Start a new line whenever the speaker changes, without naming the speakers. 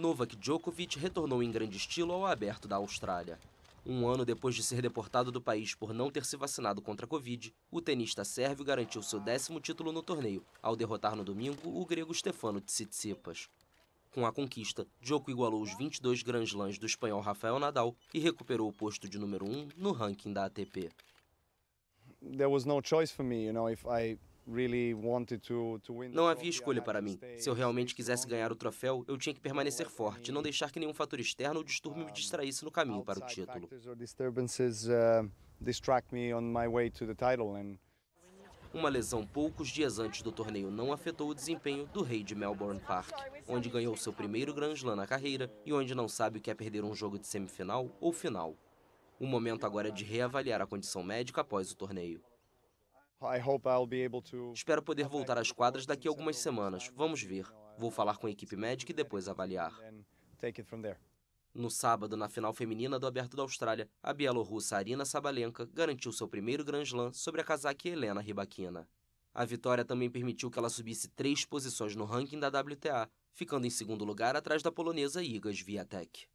Novak Djokovic retornou em grande estilo ao aberto da Austrália. Um ano depois de ser deportado do país por não ter se vacinado contra a Covid, o tenista sérvio garantiu seu décimo título no torneio, ao derrotar no domingo o grego Stefano Tsitsipas. Com a conquista, Djokovic igualou os 22 Grand Slams do espanhol Rafael Nadal e recuperou o posto de número 1 um no ranking da ATP.
There was no choice for me, you know, if I não
havia escolha para mim. Se eu realmente quisesse ganhar o troféu, eu tinha que permanecer forte, não deixar que nenhum fator externo ou distúrbio me distraísse no caminho para o título.
Uh,
Uma lesão poucos dias antes do torneio não afetou o desempenho do rei de Melbourne Park, onde ganhou seu primeiro Grand Slam na carreira e onde não sabe o que é perder um jogo de semifinal ou final. O momento agora é de reavaliar a condição médica após o torneio. Espero poder voltar às quadras daqui a algumas semanas. Vamos ver. Vou falar com a equipe médica e depois avaliar. No sábado, na final feminina do Aberto da Austrália, a bielorrussa Arina Sabalenka garantiu seu primeiro Grand Slam sobre a casaque Helena Rybakina. A vitória também permitiu que ela subisse três posições no ranking da WTA, ficando em segundo lugar atrás da polonesa Iga Swiatek.